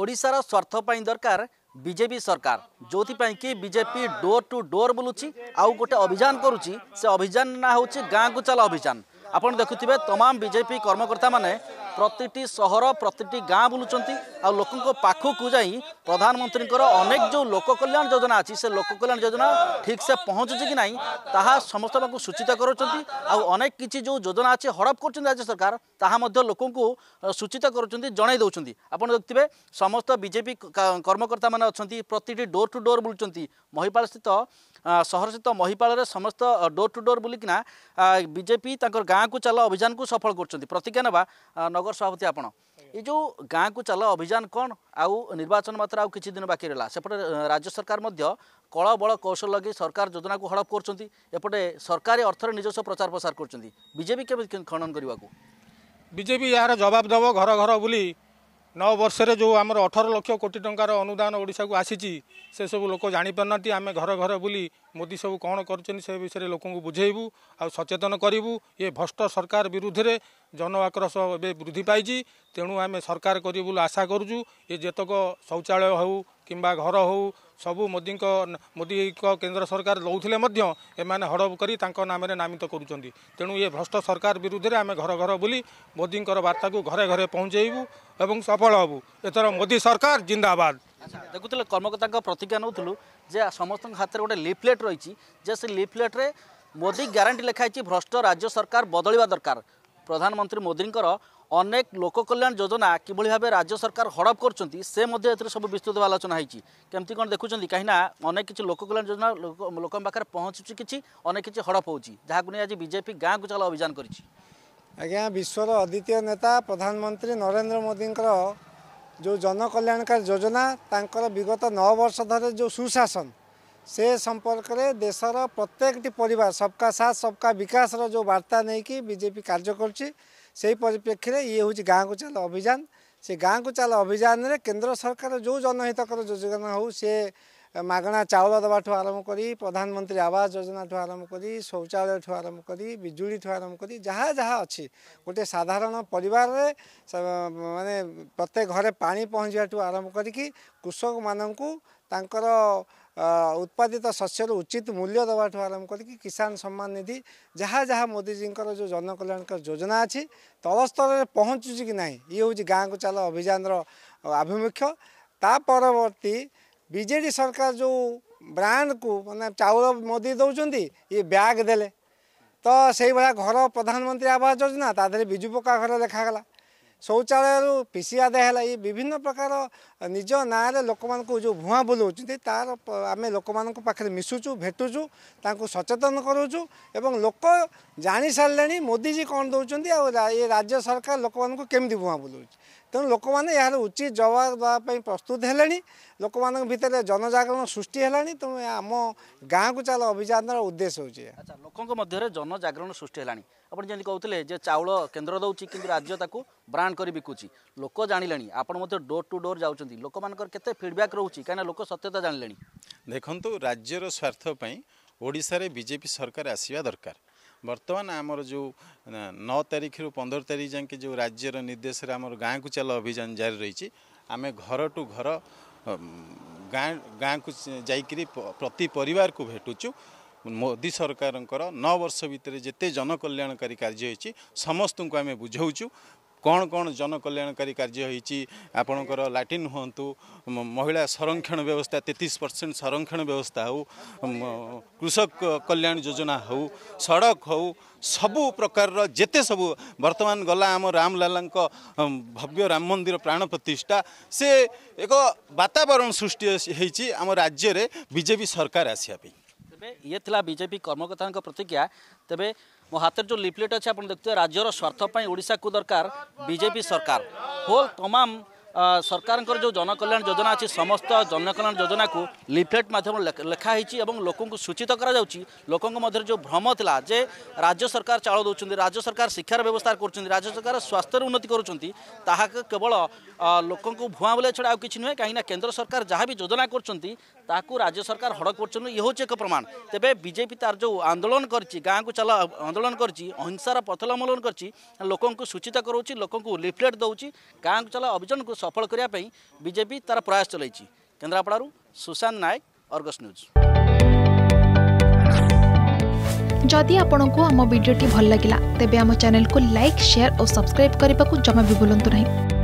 ଓଡ଼ିଶାର ସ୍ୱାର୍ଥ ପାଇଁ ଦରକାର ବିଜେପି ସରକାର ଯେଉଁଥିପାଇଁ କି ବିଜେପି ଡୋର୍ ଟୁ ଡୋର୍ ବୁଲୁଛି ଆଉ ଗୋଟେ ଅଭିଯାନ କରୁଛି ସେ ଅଭିଯାନ ନାଁ ହେଉଛି ଗାଁକୁ ଚାଲ ଅଭିଯାନ ଆପଣ ଦେଖୁଥିବେ ତମାମ ବିଜେପି କର୍ମକର୍ତ୍ତାମାନେ প্রতিটি সহর প্রতিটি গাঁ বুলুচার আোক পাখক যাই প্রধানমন্ত্রী অনেক যে লোককল্যাণ যোজনা আছে সে লোককল্যাণ কল্যাণ যোজনা ঠিকসে পৌঁছুছে কি না তাহা সমস্ত সূচিত করছেন আনেক কিছু যে যোজনা আছে হড়প করছেন রাজ্য সরকার তাহা লোক সূচিত করছেন জনাই দেছেন আপনার দেখবে সমস্ত বিজেপি কর্মকর্তা মানে অনেক প্রতিটি ডোর টু ডোর বুলুচার মহিপাড়স্থিত সহরস্থিত মহিপালের সমস্ত ডোর টু ডোর বুলিকিনা বিজেপি তাঁর গাঁ কু চাল অভিযানকে সফল করছেন প্রতিজ্ঞা নেওয়া নগর सभापति आप एउ गाँक अभिजानचनमत्र बाकिरहलापटे राज्यकार कलब कौशल लगे सरकार योजना को हडप गर्छे सरकारी अर्थर निजसव प्रचार प्रसार गर्छ बेपी के खणन गरेको बीजेपी यार जवाब दब घर घर बुली नव बर्षर जो आम अठर लक्ष कोटिट अनुदान ओडाको से सब लोक जाने पिँदै आमे घर घर बुली मोदी सबै कि विषय लोक बुझाइबु अब सचेतन गरु ये भ्रष्ट सरकार विरुद्धले ଜନ ଆକ୍ରୋଶ ଏବେ ବୃଦ୍ଧି ପାଇଛି ତେଣୁ ଆମେ ସରକାର କରିବୁ ବୋଲି ଆଶା କରୁଛୁ ଏ ଯେତକ ଶୌଚାଳୟ ହେଉ କିମ୍ବା ଘର ହେଉ ସବୁ ମୋଦିଙ୍କ ମୋଦିଙ୍କ କେନ୍ଦ୍ର ସରକାର ଦେଉଥିଲେ ମଧ୍ୟ ଏମାନେ ହଡ଼ପ କରି ତାଙ୍କ ନାମରେ ନାମିତ କରୁଛନ୍ତି ତେଣୁ ଏ ଭ୍ରଷ୍ଟ ସରକାର ବିରୁଦ୍ଧରେ ଆମେ ଘର ଘର ବୁଲି ମୋଦିଙ୍କର ବାର୍ତ୍ତାକୁ ଘରେ ଘରେ ପହଞ୍ଚାଇବୁ ଏବଂ ସଫଳ ହେବୁ ଏଥର ମୋଦି ସରକାର ଜିନ୍ଦାବାଦ ଦେଖୁଥିଲେ କର୍ମକର୍ତ୍ତାଙ୍କ ପ୍ରତିଜ୍ଞା ନେଉଥିଲୁ ଯେ ସମସ୍ତଙ୍କ ହାତରେ ଗୋଟେ ଲିଫ୍ଲେଟ୍ ରହିଛି ଯେ ସେ ଲିଫ୍ଲେଟ୍ରେ ମୋଦି ଗ୍ୟାରେଣ୍ଟି ଲେଖା ହେଇଛି ଭ୍ରଷ୍ଟ ରାଜ୍ୟ ସରକାର ବଦଳିବା ଦରକାର প্রধানমন্ত্রী ମୋଦିଙ୍କର অনেক লোক কল্যাণ যোজনা কিভাবে ভাবে রাজ্য সরকার হড়প করছেন সে মধ্যে এতে সব বিস্তৃত আলোচনা হয়েছি কেমতি কোণ দেখুম কিনা অনেক কিছু লোক কল্যাণ যোজনা লোক পাখে পৌঁছুছি কিছু অনেক কিছু হড়প হচ্ছে যা আজ বিজেপি গাঁকু চাল অভিযান করেছি আজ্ঞা বিশ্বর অদ্বিতীয় নেতা প্রধানমন্ত্রী নরেন্দ্র মোদীঙ্কর যে জনকল্যাণকারী যোজনা তাঁর বিগত নবর্ষ ধরে যে সুশাসন ସେ ସମ୍ପର୍କରେ ଦେଶର ପ୍ରତ୍ୟେକଟି ପରିବାର ସବକା ସାଥ ସବକା ବିକାଶର ଯେଉଁ ବାର୍ତ୍ତା ନେଇକି ବିଜେପି କାର୍ଯ୍ୟ କରୁଛି ସେହି ପରିପ୍ରେକ୍ଷୀରେ ଇଏ ହେଉଛି ଗାଁକୁ ଚାଲ ଅଭିଯାନ ସେ ଗାଁକୁ ଚାଲ ଅଭିଯାନରେ କେନ୍ଦ୍ର ସରକାର ଯେଉଁ ଜନହିତକର ଯୋଜନା ହେଉ ସେ मगणा चाउल दबाु करी, प्रधानमन्त्री आवास जोजना ठु आरम्भचाय ठु आरम्भुली आरम्भ जहाँ जहाँ अर्को गोटे साधारण परिवारले मे प्रत्येक घर पाँच आरम्भ गरिकि कृषक म उत्पादित शस्य र उचित मूल्य दबाु आरम्भ गरिक किसान सम्मान निधि जहाँ जहाँ मोदीजीको जो जनकल्याण योजना अहिले तलस्तर पहचु कि नै इ हौँ गाँको चाला अभिजान र आमुख्य ती ବିଜେଡ଼ି ସରକାର ଯେଉଁ ବ୍ରାଣ୍ଡକୁ ମାନେ ଚାଉଳ ମୋଦି ଦେଉଛନ୍ତି ଇଏ ବ୍ୟାଗ୍ ଦେଲେ ତ ସେଇଭଳିଆ ଘର ପ୍ରଧାନମନ୍ତ୍ରୀ ଆବାସ ଯୋଜନା ତା ଦେହରେ ବିଜୁ ପକ୍କା ଘର ଲେଖାଗଲା ଶୌଚାଳୟରୁ ପିସି ଆଦାୟ ହେଲା ଏଇ ବିଭିନ୍ନ ପ୍ରକାର ନିଜ ନାଁରେ ଲୋକମାନଙ୍କୁ ଯେଉଁ ଭୁଆଁ ବୁଲାଉଛନ୍ତି ତାର ଆମେ ଲୋକମାନଙ୍କ ପାଖରେ ମିଶୁଛୁ ଭେଟୁଛୁ ତାଙ୍କୁ ସଚେତନ କରାଉଛୁ ଏବଂ ଲୋକ ଜାଣିସାରିଲେଣି ମୋଦିଜୀ କ'ଣ ଦେଉଛନ୍ତି ଆଉ ଏ ରାଜ୍ୟ ସରକାର ଲୋକମାନଙ୍କୁ କେମିତି ଭୁଆଁ ବୁଲାଉଛି ତେଣୁ ଲୋକମାନେ ଏହାର ଉଚିତ ଜବାବ ଦେବା ପାଇଁ ପ୍ରସ୍ତୁତ ହେଲେଣି ଲୋକମାନଙ୍କ ଭିତରେ ଜନଜାଗରଣ ସୃଷ୍ଟି ହେଲାଣି ତେଣୁ ଆମ ଗାଁକୁ ଚାଲ ଅଭିଯାନର ଉଦ୍ଦେଶ୍ୟ ହେଉଛି ଆଚ୍ଛା ଲୋକଙ୍କ ମଧ୍ୟରେ ଜନଜାଗରଣ ସୃଷ୍ଟି ହେଲାଣି ଆପଣ ଯେମିତି କହୁଥିଲେ ଯେ ଚାଉଳ କେନ୍ଦ୍ର ଦେଉଛି କିନ୍ତୁ ରାଜ୍ୟ ତାକୁ ବ୍ରାଣ୍ଡ କରି ବିକୁଛି ଲୋକ ଜାଣିଲେଣି ଆପଣ ମଧ୍ୟ ଡୋର୍ ଟୁ ଡୋର୍ ଯାଉଛନ୍ତି ଲୋକମାନଙ୍କର କେତେ ଫିଡ଼ବ୍ୟାକ୍ ରହୁଛି କାହିଁକିନା ଲୋକ ସତ୍ୟତା ଜାଣିଲେଣି ଦେଖନ୍ତୁ ରାଜ୍ୟର ସ୍ୱାର୍ଥ ପାଇଁ ଓଡ଼ିଶାରେ ବିଜେପି ସରକାର ଆସିବା ଦରକାର ବର୍ତ୍ତମାନ ଆମର ଯେଉଁ ନଅ ତାରିଖରୁ ପନ୍ଦର ତାରିଖ ଯାଏଁକି ଯେଉଁ ରାଜ୍ୟର ନିର୍ଦ୍ଦେଶରେ ଆମର ଗାଁକୁ ଚାଲ ଅଭିଯାନ ଜାରି ରହିଛି ଆମେ ଘର ଟୁ ଘର ଗାଁ ଗାଁକୁ ଯାଇକିରି ପ୍ରତି ପରିବାରକୁ ଭେଟୁଛୁ ମୋଦୀ ସରକାରଙ୍କର ନଅ ବର୍ଷ ଭିତରେ ଯେତେ ଜନକଲ୍ୟାଣକାରୀ କାର୍ଯ୍ୟ ହେଇଛି ସମସ୍ତଙ୍କୁ ଆମେ ବୁଝାଉଛୁ କ'ଣ କ'ଣ ଜନକଲ୍ୟାଣକାରୀ କାର୍ଯ୍ୟ ହୋଇଛି ଆପଣଙ୍କର ଲାଟିନ୍ ହୁଅନ୍ତୁ ମହିଳା ସଂରକ୍ଷଣ ବ୍ୟବସ୍ଥା ତେତିଶ ପରସେଣ୍ଟ ସଂରକ୍ଷଣ ବ୍ୟବସ୍ଥା ହେଉ କୃଷକ କଲ୍ୟାଣ ଯୋଜନା ହେଉ ସଡ଼କ ହେଉ ସବୁ ପ୍ରକାରର ଯେତେ ସବୁ ବର୍ତ୍ତମାନ ଗଲା ଆମ ରାମଲାଲାଙ୍କ ଭବ୍ୟ ରାମ ମନ୍ଦିର ପ୍ରାଣ ପ୍ରତିଷ୍ଠା ସେ ଏକ ବାତାବରଣ ସୃଷ୍ଟି ହେଇଛି ଆମ ରାଜ୍ୟରେ ବିଜେପି ସରକାର ଆସିବା ପାଇଁ ତେବେ ଇଏ ଥିଲା ବିଜେପି କର୍ମକର୍ତ୍ତାଙ୍କ ପ୍ରତିକ୍ରିୟା ତେବେ ମୋ ହାତରେ ଯେଉଁ ଲିଫଲେଟ୍ ଅଛି ଆପଣ ଦେଖୁଥିବେ ରାଜ୍ୟର ସ୍ୱାର୍ଥ ପାଇଁ ଓଡ଼ିଶାକୁ ଦରକାର ବିଜେପି ସରକାର ହୋଲ୍ ତମାମ ସରକାରଙ୍କର ଯେଉଁ ଜନକଲ୍ୟାଣ ଯୋଜନା ଅଛି ସମସ୍ତ ଜନକଲ୍ୟାଣ ଯୋଜନାକୁ ଲିଫଲେଟ୍ ମାଧ୍ୟମରେ ଲେଖା ହୋଇଛି ଏବଂ ଲୋକଙ୍କୁ ସୂଚିତ କରାଯାଉଛି ଲୋକଙ୍କ ମଧ୍ୟରେ ଯେଉଁ ଭ୍ରମ ଥିଲା ଯେ ରାଜ୍ୟ ସରକାର ଚାଉଳ ଦେଉଛନ୍ତି ରାଜ୍ୟ ସରକାର ଶିକ୍ଷାର ବ୍ୟବସ୍ଥା କରୁଛନ୍ତି ରାଜ୍ୟ ସରକାର ସ୍ୱାସ୍ଥ୍ୟର ଉନ୍ନତି କରୁଛନ୍ତି ତାହା କେବଳ ଲୋକଙ୍କୁ ଭୁଆଁ ବୁଲେଇ ଛଡ଼ା ଆଉ କିଛି ନୁହେଁ କାହିଁକିନା କେନ୍ଦ୍ର ସରକାର ଯାହା ବି ଯୋଜନା କରୁଛନ୍ତି ତାହାକୁ ରାଜ୍ୟ ସରକାର ହଡ଼ପ କରୁଛନ୍ତି ଇଏ ହେଉଛି ଏକ ପ୍ରମାଣ ତେବେ ବିଜେପି ତାର ଯେଉଁ ଆନ୍ଦୋଳନ କରିଛି ଗାଁକୁ ଚାଲ ଆନ୍ଦୋଳନ କରିଛି ଅହିଂସାର ପଥଲମୂଳନ କରିଛି ଲୋକଙ୍କୁ ସୂଚିତ କରାଉଛି ଲୋକଙ୍କୁ ଲିଫଲେଟ୍ ଦେଉଛି ଗାଁକୁ ଚାଲ ଅଭିଯାନକୁ ସଫଳ କରିବା ପାଇଁ ବିଜେପି ତାର ପ୍ରୟାସ ଚଲାଇଛି କେନ୍ଦ୍ରାପଡ଼ାରୁ ସୁଶାନ୍ତ ନାୟକ ଅର୍ଗସ୍ ନ୍ୟୁଜ୍ ଯଦି ଆପଣଙ୍କୁ ଆମ ଭିଡ଼ିଓଟି ଭଲ ଲାଗିଲା ତେବେ ଆମ ଚ୍ୟାନେଲକୁ ଲାଇକ୍ ସେୟାର ଓ ସବସ୍କ୍ରାଇବ୍ କରିବାକୁ ଜମା ବି ଭୁଲନ୍ତୁ ନାହିଁ